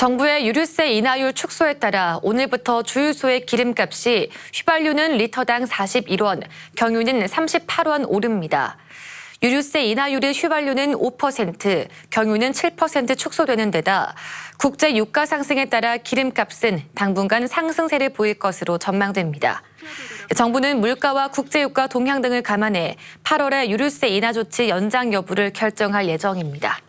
정부의 유류세 인하율 축소에 따라 오늘부터 주유소의 기름값이 휘발유는 리터당 41원, 경유는 38원 오릅니다. 유류세 인하율의 휘발유는 5%, 경유는 7% 축소되는 데다 국제 유가 상승에 따라 기름값은 당분간 상승세를 보일 것으로 전망됩니다. 정부는 물가와 국제유가 동향 등을 감안해 8월에 유류세 인하 조치 연장 여부를 결정할 예정입니다.